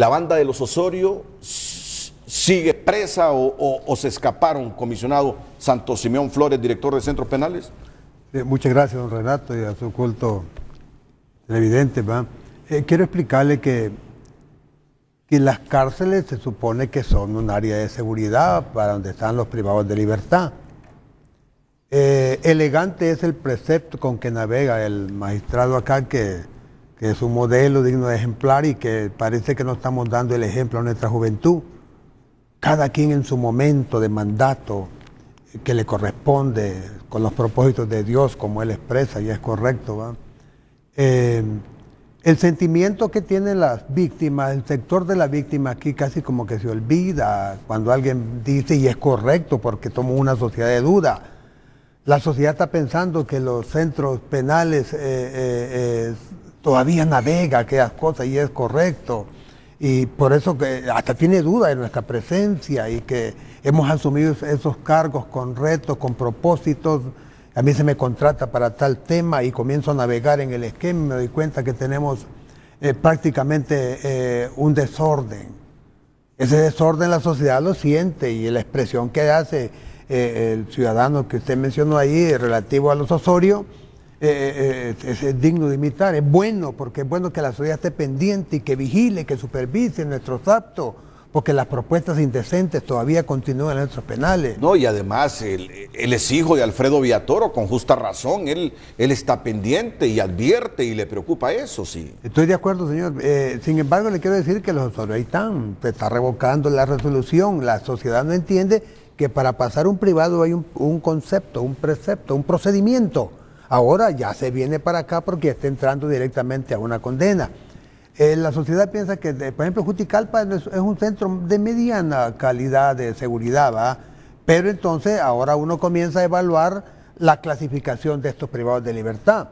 la banda de los Osorio sigue presa o, se escaparon, comisionado Santo Simeón Flores, director de Centros Penales? muchas gracias, don Renato, y a su culto televidente. Eh, quiero explicarle que, las cárceles se supone que son un área de seguridad para donde están los privados de libertad. Eh, elegante es el precepto con que navega el magistrado acá que que es un modelo digno de ejemplar y que parece que no estamos dando el ejemplo a nuestra juventud. Cada quien en su momento de mandato que le corresponde con los propósitos de Dios, como él expresa, y es correcto. Eh, el sentimiento que tienen las víctimas, el sector de la víctima aquí casi como que se olvida cuando alguien dice, y es correcto porque somos una sociedad de duda. La sociedad está pensando que los centros penales eh, eh, todavía navega aquellas cosas y es correcto. Y por eso que hasta tiene duda de nuestra presencia y que hemos asumido esos cargos con retos, con propósitos. A mí se me contrata para tal tema y comienzo a navegar en el esquema y me doy cuenta que tenemos eh, prácticamente eh, un desorden. Ese desorden la sociedad lo siente y la expresión que hace eh, el ciudadano que usted mencionó ahí relativo a los Osorio, eh, eh, es, digno de imitar, es bueno, porque es bueno que la sociedad esté pendiente y que vigile, que supervise nuestros actos, porque las propuestas indecentes todavía continúan en nuestros penales. No, y además él, es hijo de Alfredo Villatoro, con justa razón, él, él está pendiente y advierte y le preocupa eso, sí. Estoy de acuerdo, señor. Eh, sin embargo, le quiero decir que los autores están, se está revocando la resolución, la sociedad no entiende que para pasar un privado hay un, un concepto, un precepto, un procedimiento Ahora ya se viene para acá porque está entrando directamente a una condena. Eh, la sociedad piensa que, por ejemplo, Juticalpa es, un centro de mediana calidad de seguridad, ¿va? Pero entonces ahora uno comienza a evaluar la clasificación de estos privados de libertad.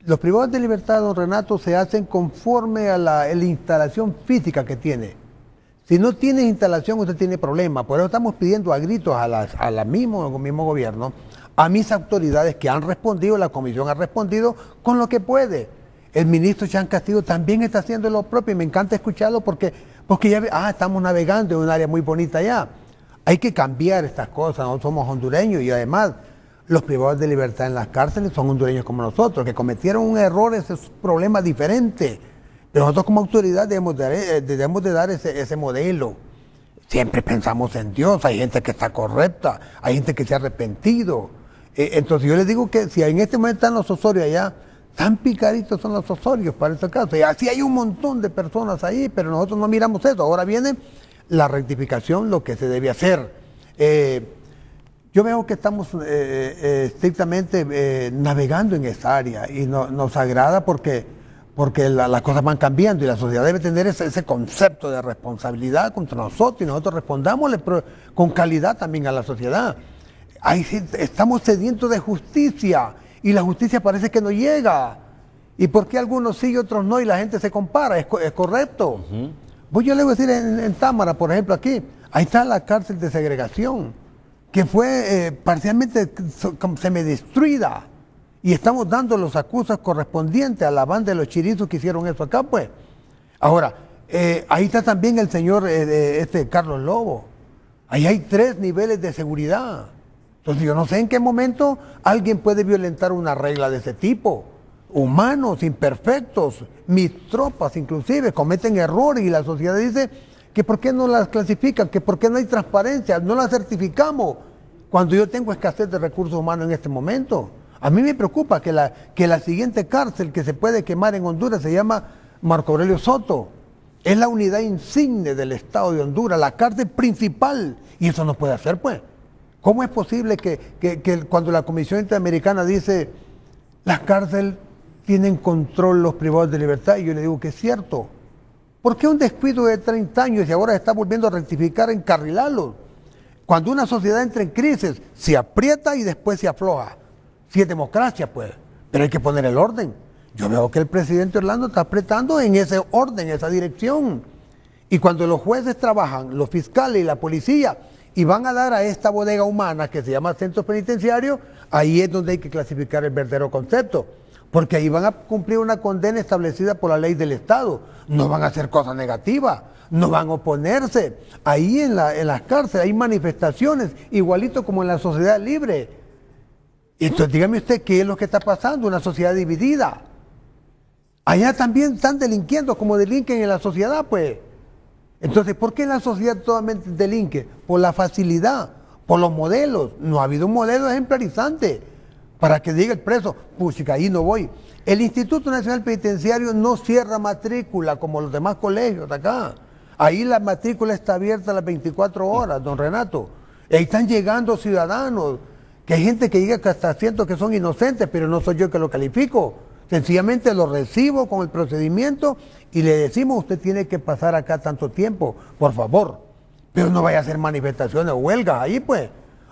Los privados de libertad, don Renato, se hacen conforme a la, instalación física que tiene. Si no tiene instalación, usted tiene problemas. Por eso estamos pidiendo a gritos a, mismo, al mismo gobierno a mis autoridades que han respondido, la comisión ha respondido con lo que puede. El ministro Chan Castillo también está haciendo lo propio y me encanta escucharlo porque, porque ya ah, estamos navegando en un área muy bonita ya. Hay que cambiar estas cosas, no somos hondureños y además los privados de libertad en las cárceles son hondureños como nosotros, que cometieron un error, ese es un problema diferente. Pero nosotros como autoridad debemos de, eh, debemos de dar ese, ese modelo. Siempre pensamos en Dios, hay gente que está correcta, hay gente que se ha arrepentido, eh, entonces yo les digo que si en este momento están los Osorios allá, tan picaditos son los Osorios para este caso. Y así hay un montón de personas ahí, pero nosotros no miramos eso. Ahora viene la rectificación, lo que se debe hacer. Eh, yo veo que estamos eh, estrictamente navegando en esta área y no, nos agrada porque porque las cosas van cambiando y la sociedad debe tener ese, concepto de responsabilidad contra nosotros y nosotros respondamos con calidad también a la sociedad. Ahí estamos sedientos de justicia y la justicia parece que no llega. ¿Y por qué algunos sí y otros no? Y la gente se compara, es, correcto. Pues yo le voy a decir en, Támara, por ejemplo, aquí, ahí está la cárcel de segregación, que fue se eh, parcialmente destruida Y estamos dando los acusos correspondientes a la banda de los chirizos que hicieron eso acá, pues. Ahora, eh, ahí está también el señor eh, este Carlos Lobo. Ahí hay tres niveles de seguridad. Entonces yo no sé en qué momento alguien puede violentar una regla de ese tipo. Humanos, imperfectos, mis tropas inclusive cometen errores y la sociedad dice que por qué no las clasifican, que por qué no hay transparencia, no las certificamos cuando yo tengo escasez de recursos humanos en este momento. A mí me preocupa que la, que la siguiente cárcel que se puede quemar en Honduras se llama Marco Aurelio Soto. Es la unidad insigne del Estado de Honduras, la cárcel principal. Y eso no puede hacer, pues. ¿Cómo es posible que, cuando la Comisión Interamericana dice las cárceles tienen control los privados de libertad? Y yo le digo que es cierto. ¿Por qué un descuido de 30 años y ahora está volviendo a rectificar, encarrilarlo? Cuando una sociedad entra en crisis, se aprieta y después se afloja. Si es democracia, pues, pero hay que poner el orden. Yo veo que el presidente Orlando está apretando en ese orden, en esa dirección. Y cuando los jueces trabajan, los fiscales y la policía, y van a dar a esta bodega humana que se llama centros penitenciarios, ahí es donde hay que clasificar el verdadero concepto, porque ahí van a cumplir una condena establecida por la ley del Estado, no van a hacer cosas negativas, no van a oponerse, ahí en, en las cárceles hay manifestaciones, igualito como en la sociedad libre. Entonces dígame usted qué es lo que está pasando, una sociedad dividida. Allá también están delinquiendo como delinquen en la sociedad, pues. Entonces, ¿por qué la sociedad totalmente delinque? Por la facilidad, por los modelos. No ha habido un modelo ejemplarizante para que diga el preso, puchica, ahí no voy. El Instituto Nacional Penitenciario no cierra matrícula como los demás colegios de acá. Ahí la matrícula está abierta las 24 horas, don Renato. Ahí están llegando ciudadanos, que hay gente que llega hasta siento que son inocentes, pero no soy yo que lo califico. Sencillamente lo recibo con el procedimiento y le decimos, usted tiene que pasar acá tanto tiempo, por favor. Pero no vaya a hacer manifestaciones o huelgas ahí, pues.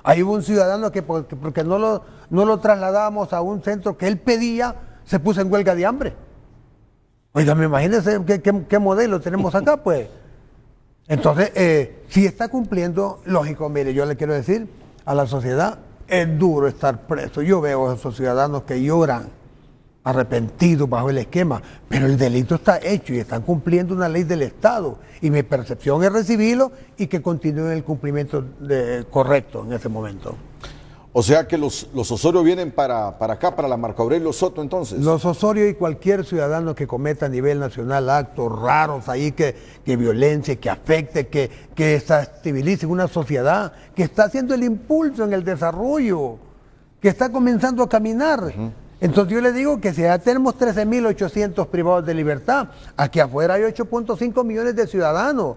Ahí hubo un ciudadano que porque, no, lo, no lo trasladábamos a un centro que él pedía, se puso en huelga de hambre. Oiga, me imagínense qué, qué, modelo tenemos acá, pues. Entonces, eh, si está cumpliendo, lógico, mire, yo le quiero decir a la sociedad, es duro estar preso. Yo veo a esos ciudadanos que lloran arrepentido bajo el esquema, pero el delito está hecho y están cumpliendo una ley del Estado. Y mi percepción es recibirlo y que continúe el cumplimiento eh, correcto en ese momento. O sea que los, los Osorio vienen para, acá, para la Marco Aurelio Soto entonces. Los Osorio y cualquier ciudadano que cometa a nivel nacional actos raros ahí que, que violencia, que afecte, que, que estabilice una sociedad que está haciendo el impulso en el desarrollo, que está comenzando a caminar. Entonces yo le digo que si ya tenemos 13.800 privados de libertad, aquí afuera hay 8.5 millones de ciudadanos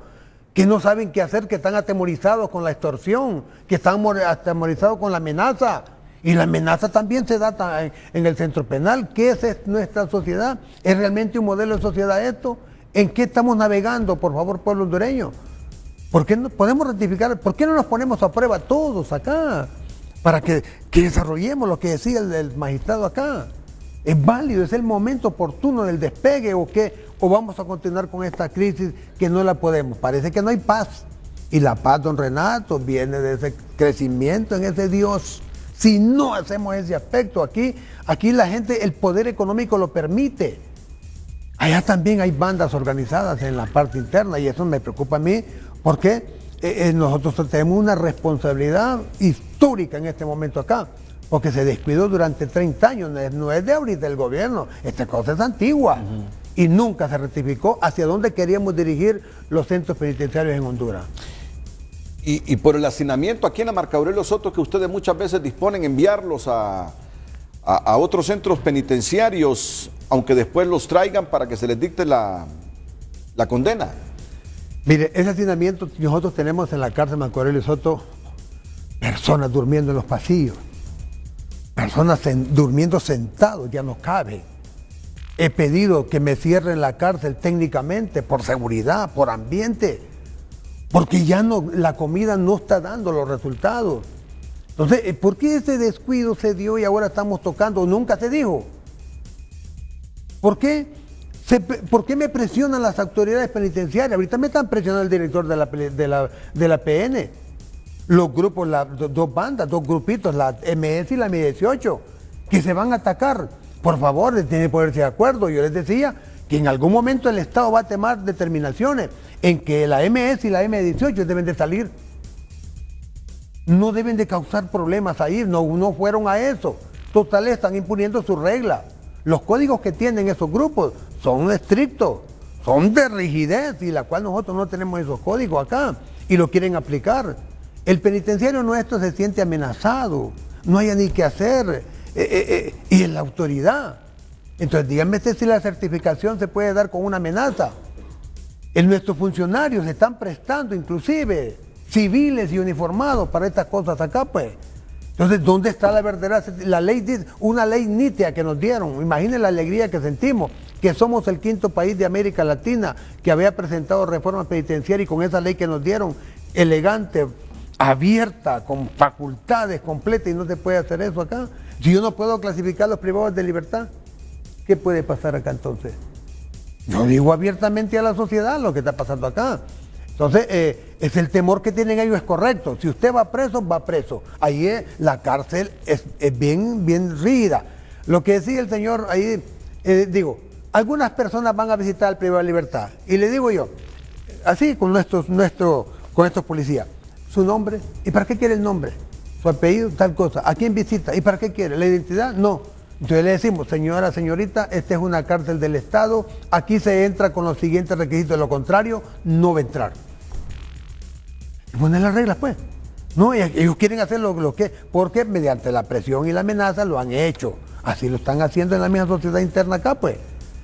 que no saben qué hacer, que están atemorizados con la extorsión, que están atemorizados con la amenaza. Y la amenaza también se da en el centro penal. ¿Qué es nuestra sociedad? ¿Es realmente un modelo de sociedad esto? ¿En qué estamos navegando, por favor, pueblo hondureño? ¿Por qué no podemos ratificar? ¿Por qué no nos ponemos a prueba todos acá? para que, desarrollemos lo que decía el, magistrado acá. ¿Es válido? ¿Es el momento oportuno del despegue o qué? ¿O vamos a continuar con esta crisis que no la podemos? Parece que no hay paz. Y la paz, don Renato, viene de ese crecimiento en ese Dios. Si no hacemos ese aspecto aquí, aquí la gente, el poder económico lo permite. Allá también hay bandas organizadas en la parte interna y eso me preocupa a mí porque eh, eh, nosotros tenemos una responsabilidad y histórica en este momento acá, porque se descuidó durante 30 años, no es de ahorita el gobierno, esta cosa es antigua. Y nunca se rectificó hacia dónde queríamos dirigir los centros penitenciarios en Honduras. Y, por el hacinamiento aquí en la Marca Aurelio Soto, que ustedes muchas veces disponen enviarlos a, a, otros centros penitenciarios, aunque después los traigan para que se les dicte la, condena. Mire, ese hacinamiento nosotros tenemos en la cárcel Marca Aurelio Soto personas durmiendo en los pasillos, personas durmiendo sentados, ya no cabe. He pedido que me cierren la cárcel técnicamente, por seguridad, por ambiente, porque ya no, la comida no está dando los resultados. Entonces, eh, ¿por qué ese descuido se dio y ahora estamos tocando? Nunca se dijo. ¿Por qué? ¿Por qué me presionan las autoridades penitenciarias? Ahorita me están presionando el director de la, de la PN los grupos, las dos bandas, dos grupitos, la MS y la M18, que se van a atacar. Por favor, tienen que ponerse de acuerdo. Yo les decía que en algún momento el Estado va a tomar determinaciones en que la MS y la M18 deben de salir. No deben de causar problemas ahí, no, fueron a eso. Total, están imponiendo sus reglas. Los códigos que tienen esos grupos son estrictos, son de rigidez y la cual nosotros no tenemos esos códigos acá y lo quieren aplicar. El penitenciario nuestro se siente amenazado, no haya ni qué hacer, eh, eh, eh, y en la autoridad. Entonces, díganme si la certificación se puede dar con una amenaza. En nuestros funcionarios se están prestando, inclusive, civiles y uniformados para estas cosas acá, pues. Entonces, ¿dónde está la verdadera? La ley dice, una ley nítida que nos dieron. Imaginen la alegría que sentimos, que somos el quinto país de América Latina que había presentado reforma penitenciaria y con esa ley que nos dieron, elegante, abierta, con facultades completas y no se puede hacer eso acá. Si yo no puedo clasificar los privados de libertad, ¿qué puede pasar acá entonces? Yo digo abiertamente a la sociedad lo que está pasando acá. Entonces, eh, es el temor que tienen ellos es correcto. Si usted va preso, va preso. Ahí la cárcel es, bien, bien rígida. Lo que decía el señor ahí, eh, digo, algunas personas van a visitar al privado de libertad. Y le digo yo, así con nuestros, con estos policías, su nombre. ¿Y para qué quiere el nombre? Su apellido, tal cosa. ¿A quién visita? ¿Y para qué quiere? ¿La identidad? No. Entonces le decimos, señora, señorita, esta es una cárcel del Estado, aquí se entra con los siguientes requisitos, de lo contrario, no va a entrar. Y poner las reglas, pues. No, ellos quieren hacer lo, lo que, porque mediante la presión y la amenaza lo han hecho. Así lo están haciendo en la misma sociedad interna acá, pues.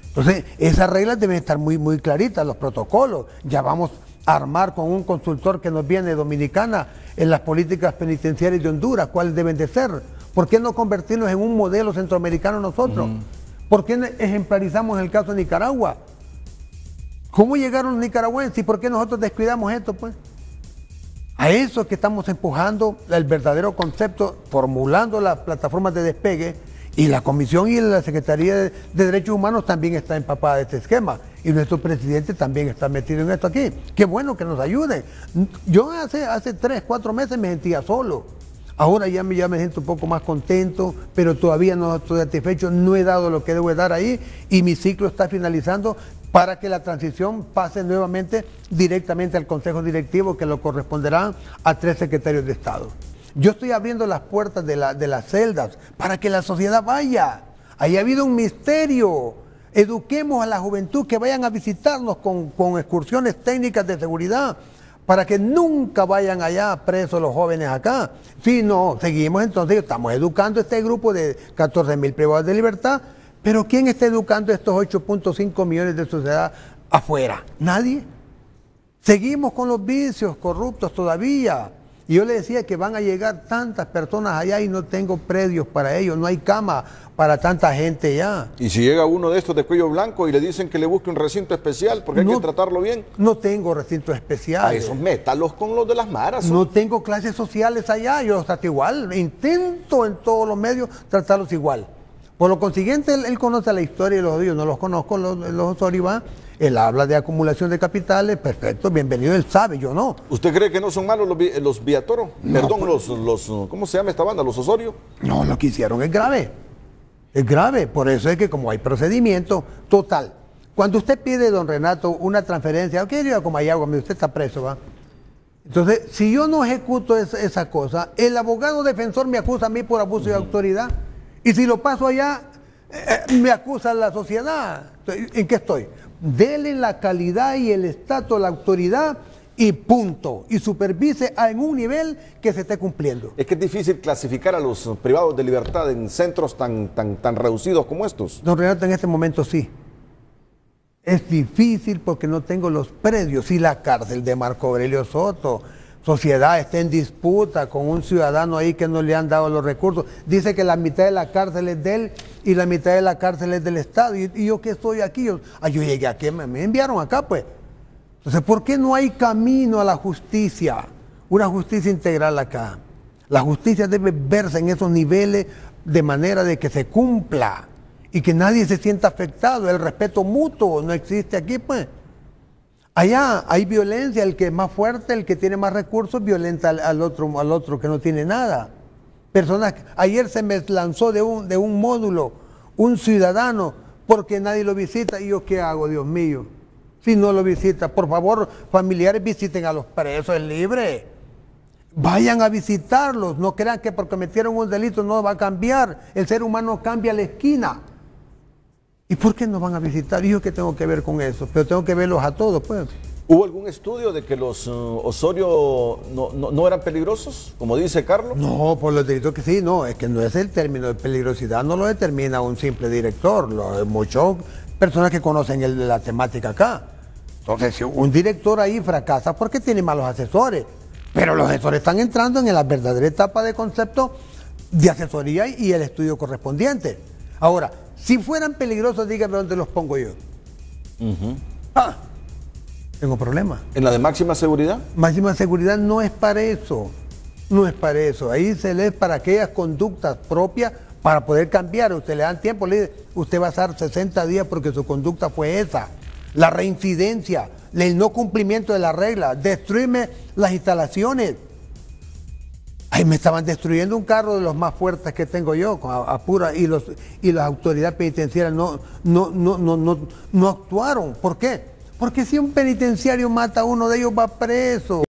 Entonces, esas reglas deben estar muy, muy claritas, los protocolos. Ya vamos armar con un consultor que nos viene dominicana en las políticas penitenciarias de Honduras, cuáles deben de ser. ¿Por qué no convertirnos en un modelo centroamericano nosotros? ¿Por qué ejemplarizamos el caso de Nicaragua? ¿Cómo llegaron los nicaragüenses y por qué nosotros descuidamos esto? pues? A eso es que estamos empujando el verdadero concepto, formulando las plataformas de despegue y la Comisión y la Secretaría de Derechos Humanos también está empapada de este esquema. Y nuestro presidente también está metido en esto aquí. Qué bueno que nos ayude! Yo hace, hace tres, cuatro meses me sentía solo. Ahora ya me, ya me siento un poco más contento, pero todavía no estoy satisfecho, no he dado lo que debo dar ahí y mi ciclo está finalizando para que la transición pase nuevamente directamente al Consejo Directivo que lo corresponderá a tres secretarios de Estado. Yo estoy abriendo las puertas de, de las celdas para que la sociedad vaya. Ahí ha habido un misterio Eduquemos a la juventud que vayan a visitarnos con, excursiones técnicas de seguridad para que nunca vayan allá presos los jóvenes acá. Si no, seguimos entonces, estamos educando este grupo de 14 mil privados de libertad, pero ¿quién está educando estos 8.5 millones de sociedad afuera? Nadie. Seguimos con los vicios corruptos todavía. Y yo le decía que van a llegar tantas personas allá y no tengo predios para ellos, no hay cama para tanta gente ya. Y si llega uno de estos de cuello blanco y le dicen que le busque un recinto especial porque hay que tratarlo bien. No tengo recinto especial. A esos métalos con los de las maras. No tengo clases sociales allá, yo los trato igual. Intento en todos los medios tratarlos igual. Por lo consiguiente, él, conoce la historia de los odios, no los conozco, los, Osorio Va, Él habla de acumulación de capitales, perfecto, bienvenido, él sabe, yo no. ¿Usted cree que no son malos los, los Viatoro? Perdón, pues- los, los, ¿cómo se llama esta banda? ¿Los Osorio? No, lo que hicieron es grave. Es grave, por eso es que como hay procedimiento total. Cuando usted pide, don Renato, una transferencia, diría hay a Comayagua, usted está preso, ¿va? Entonces, si yo no ejecuto esa, cosa, el abogado defensor me acusa a mí por abuso de autoridad. Y si lo paso allá, eh, eh, me acusa la sociedad. ¿En qué estoy? Dele la calidad y el estatus, la autoridad y punto. Y supervise en un nivel que se esté cumpliendo. Es que es difícil clasificar a los privados de libertad en centros tan, tan, tan reducidos como estos. Don Renato, en este momento sí. Es difícil porque no tengo los predios y la cárcel de Marco Aurelio Soto, sociedad está en disputa con un ciudadano ahí que no le han dado los recursos. Dice que la mitad de la cárcel es de él y la mitad de la cárcel es del Estado. ¿Y, yo qué estoy aquí? Yo, ah, yo llegué aquí, me, me enviaron acá, pues. Entonces, ¿por qué no hay camino a la justicia? Una justicia integral acá. La justicia debe verse en esos niveles de manera de que se cumpla y que nadie se sienta afectado. El respeto mutuo no existe aquí, pues. Allá hay violencia, el que es más fuerte, el que tiene más recursos, violenta al, otro, al otro que no tiene nada. Personas, ayer se me lanzó de un, de un módulo un ciudadano porque nadie lo visita. ¿Y yo qué hago, Dios mío? Si no lo visita, por favor, familiares visiten a los presos, es libre. Vayan a visitarlos, no crean que porque cometieron un delito no va a cambiar. El ser humano cambia la esquina. ¿Y por qué no van a visitar? yo qué tengo que ver con eso? Pero tengo que verlos a todos, pues. ¿Hubo algún estudio de que los osorios uh, Osorio no, eran peligrosos, como dice Carlos? No, por lo delitos que sí, no, es que no es el término de peligrosidad, no lo determina un simple director, lo, muchas personas que conocen el, la temática acá. Entonces, si un director ahí fracasa porque tiene malos asesores, pero los asesores están entrando en la verdadera etapa de concepto de asesoría y el estudio correspondiente. Ahora, si fueran peligrosos, dígame dónde los pongo yo. Ah, tengo problemas. ¿En la de máxima seguridad? Máxima seguridad no es para eso. No es para eso. Ahí se le es para aquellas conductas propias para poder cambiar. Usted le dan tiempo, le dice, usted va a estar 60 días porque su conducta fue esa. La reincidencia, el no cumplimiento de la regla, destruirme las instalaciones. Ay, me estaban destruyendo un carro de los más fuertes que tengo yo, a, y, los, y penitenciarias autoridades no, no, no, no, no, no actuaron. ¿Por qué? Porque si un penitenciario mata a uno de ellos va preso.